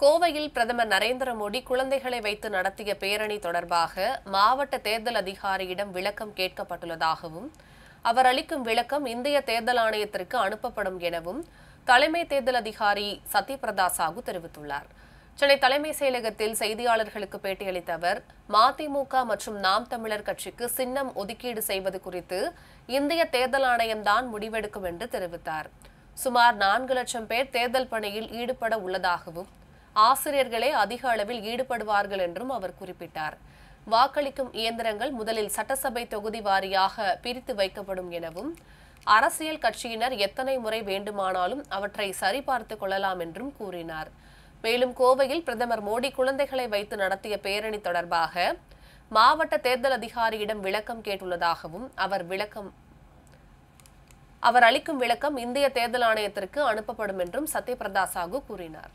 கோவையில் பிரதமர் நரேந்திர மோடி குழந்தைகளை வைத்து நடத்திய பேரணி தொடர்பாக மாவட்ட தேர்தல் அதிகாரியிடம் விளக்கம் கேட்கப்பட்டுள்ளதாகவும் அவர் அளிக்கும் விளக்கம் இந்திய தேர்தல் ஆணையத்திற்கு அனுப்பப்படும் எனவும் தலைமை தேர்தல் அதிகாரி சத்யபிரதா சாகு தெரிவித்துள்ளார் சென்னை தலைமை செயலகத்தில் செய்தியாளர்களுக்கு பேட்டியளித்த அவர் மதிமுக மற்றும் நாம் தமிழர் கட்சிக்கு சின்னம் ஒதுக்கீடு செய்வது குறித்து இந்திய தேர்தல் ஆணையம்தான் முடிவெடுக்கும் என்று தெரிவித்தார் சுமார் நான்கு லட்சம் பேர் தேர்தல் பணியில் ஈடுபட உள்ளதாகவும் ஆசிரியர்களே அதிக அளவில் ஈடுபடுவார்கள் என்றும் அவர் குறிப்பிட்டார் வாக்களிக்கும் இயந்திரங்கள் முதலில் சட்டசபை தொகுதி வாரியாக பிரித்து வைக்கப்படும் எனவும் அரசியல் கட்சியினர் எத்தனை முறை வேண்டுமானாலும் அவற்றை சரிபார்த்து கொள்ளலாம் என்றும் கூறினார் மேலும் கோவையில் பிரதமர் மோடி குழந்தைகளை வைத்து நடத்திய பேரணி தொடர்பாக மாவட்ட தேர்தல் அதிகாரியிடம் விளக்கம் கேட்டுள்ளதாகவும் அவர் விளக்கம் அவர் அளிக்கும் விளக்கம் இந்திய தேர்தல் ஆணையத்திற்கு அனுப்பப்படும் என்றும் சத்யபிரதா சாகு கூறினார்